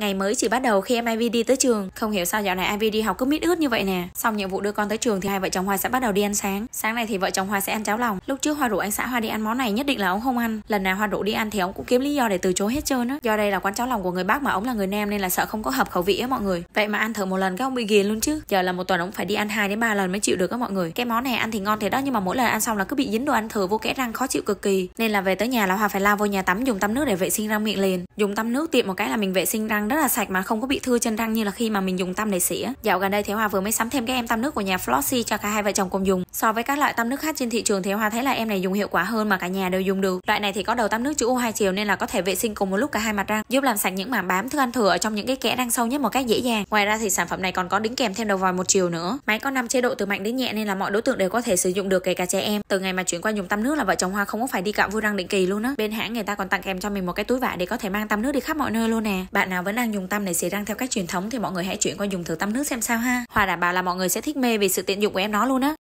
Ngày mới chỉ bắt đầu khi em Ivy đi tới trường, không hiểu sao dạo này Ivy đi học cứ mít ướt như vậy nè. Xong nhiệm vụ đưa con tới trường thì hai vợ chồng Hoa sẽ bắt đầu đi ăn sáng. Sáng này thì vợ chồng Hoa sẽ ăn cháo lòng. Lúc trước Hoa rủ anh xã Hoa đi ăn món này nhất định là ông không ăn. Lần nào Hoa rủ đi ăn thì ông cũng kiếm lý do để từ chối hết trơn á. Do đây là quán cháo lòng của người bác mà ông là người Nam nên là sợ không có hợp khẩu vị á mọi người. Vậy mà ăn thử một lần các ông bị ghiền luôn chứ. Giờ là một tuần ông phải đi ăn 2 đến 3 lần mới chịu được á mọi người. Cái món này ăn thì ngon thế đó nhưng mà mỗi lần ăn xong là cứ bị dính đồ ăn thừa vô kẽ răng khó chịu cực kỳ. Nên là về tới nhà là Hoa phải lao vô nhà tắm dùng tắm nước để vệ sinh răng miệng liền. Dùng tắm nước tiện một cái là mình vệ sinh răng rất là sạch mà không có bị thưa chân răng như là khi mà mình dùng tăm để xỉa dạo gần đây thế hoa vừa mới sắm thêm cái em tăm nước của nhà flossy cho cả hai vợ chồng cùng dùng so với các loại tăm nước khác trên thị trường thế hoa thấy là em này dùng hiệu quả hơn mà cả nhà đều dùng được loại này thì có đầu tăm nước chữ u hai chiều nên là có thể vệ sinh cùng một lúc cả hai mặt răng giúp làm sạch những mảng bám thức ăn thừa ở trong những cái kẽ răng sâu nhất một cách dễ dàng ngoài ra thì sản phẩm này còn có đính kèm thêm đầu vòi một chiều nữa máy có năm chế độ từ mạnh đến nhẹ nên là mọi đối tượng đều có thể sử dụng được kể cả trẻ em từ ngày mà chuyển qua dùng tăm nước là vợ chồng hoa không có phải đi cạo vui răng định kỳ luôn á bên hãng người ta còn tặng kèm cho mình một cái túi vải để có thể mang tăm nước đi khắp mọi nơi luôn nè bạn nào vẫn đang dùng tăm để xì răng theo cách truyền thống thì mọi người hãy chuyển qua dùng thử tăm nước xem sao ha. Hòa đảm bảo là mọi người sẽ thích mê vì sự tiện dụng của em nó luôn á.